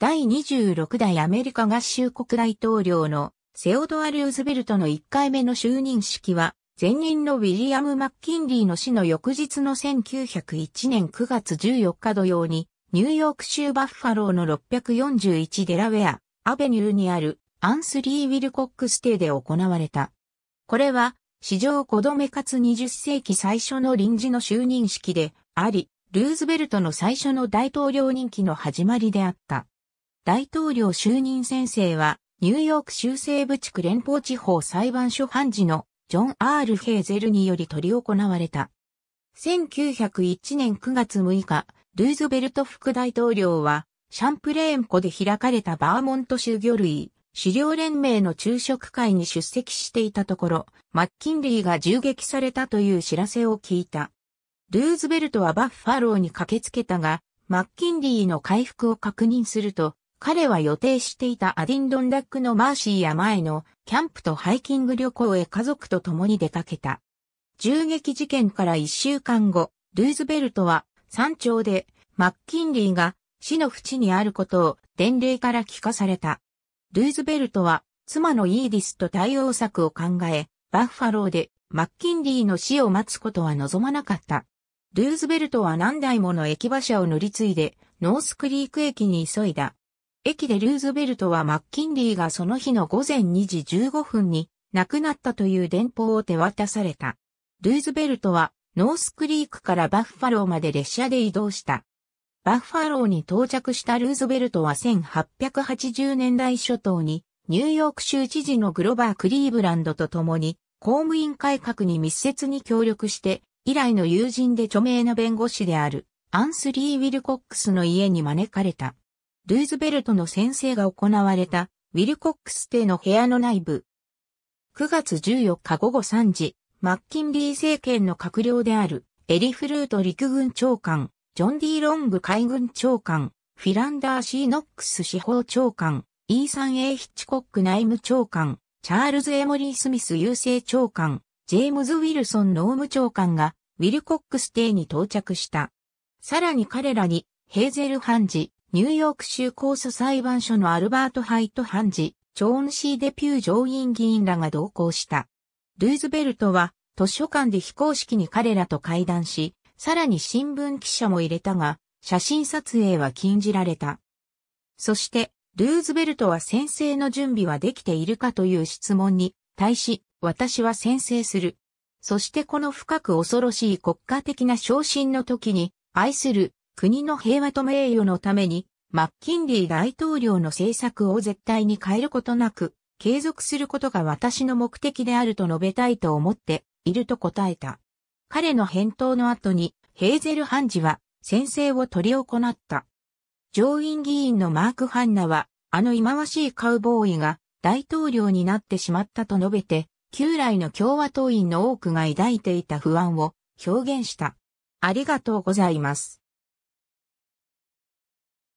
第26代アメリカ合衆国大統領のセオドア・ルーズベルトの1回目の就任式は、前任のウィリアム・マッキンリーの死の翌日の1901年9月14日土曜に、ニューヨーク州バッファローの641デラウェア、アベニューにあるアンスリー・ウィルコックステイで行われた。これは、史上5度目かつ20世紀最初の臨時の就任式であり、ルーズベルトの最初の大統領任期の始まりであった。大統領就任先生は、ニューヨーク州西部地区連邦地方裁判所判事のジョン・アール・ヘーゼルにより取り行われた。1901年9月6日、ルーズベルト副大統領は、シャンプレーン湖で開かれたバーモント州魚類、狩猟連盟の昼食会に出席していたところ、マッキンリーが銃撃されたという知らせを聞いた。ルーズベルトはバッファローに駆けつけたが、マッキンリーの回復を確認すると、彼は予定していたアディンドンダックのマーシーや前のキャンプとハイキング旅行へ家族と共に出かけた。銃撃事件から一週間後、ルーズベルトは山頂でマッキンリーが死の淵にあることを伝令から聞かされた。ルーズベルトは妻のイーディスと対応策を考え、バッファローでマッキンリーの死を待つことは望まなかった。ルーズベルトは何台もの駅馬車を乗り継いでノースクリーク駅に急いだ。駅でルーズベルトはマッキンリーがその日の午前2時15分に亡くなったという電報を手渡された。ルーズベルトはノースクリークからバッファローまで列車で移動した。バッファローに到着したルーズベルトは1880年代初頭にニューヨーク州知事のグロバー・クリーブランドと共に公務員改革に密接に協力して以来の友人で著名な弁護士であるアンスリー・ウィルコックスの家に招かれた。ルーズベルトの先生が行われた、ウィルコックス邸の部屋の内部。9月14日午後3時、マッキンリー政権の閣僚である、エリフルート陸軍長官、ジョン・ディ・ロング海軍長官、フィランダー・シー・ノックス司法長官、イーサン・エイ・ヒッチコック内務長官、チャールズ・エモリー・スミス郵政長官、ジェームズ・ウィルソン農務長官が、ウィルコックス邸に到着した。さらに彼らに、ヘーゼル・ハンジ、ニューヨーク州控訴裁判所のアルバート・ハイト判事、チョーン・シー・デピュー上院議員らが同行した。ルーズベルトは図書館で非公式に彼らと会談し、さらに新聞記者も入れたが、写真撮影は禁じられた。そして、ルーズベルトは先生の準備はできているかという質問に対し、私は先生する。そしてこの深く恐ろしい国家的な昇進の時に、愛する国の平和と名誉のために、マッキンリー大統領の政策を絶対に変えることなく、継続することが私の目的であると述べたいと思っていると答えた。彼の返答の後に、ヘーゼル・判事は宣誓を取り行った。上院議員のマーク・ハンナは、あの忌まわしいカウボーイが大統領になってしまったと述べて、旧来の共和党員の多くが抱いていた不安を表現した。ありがとうございます。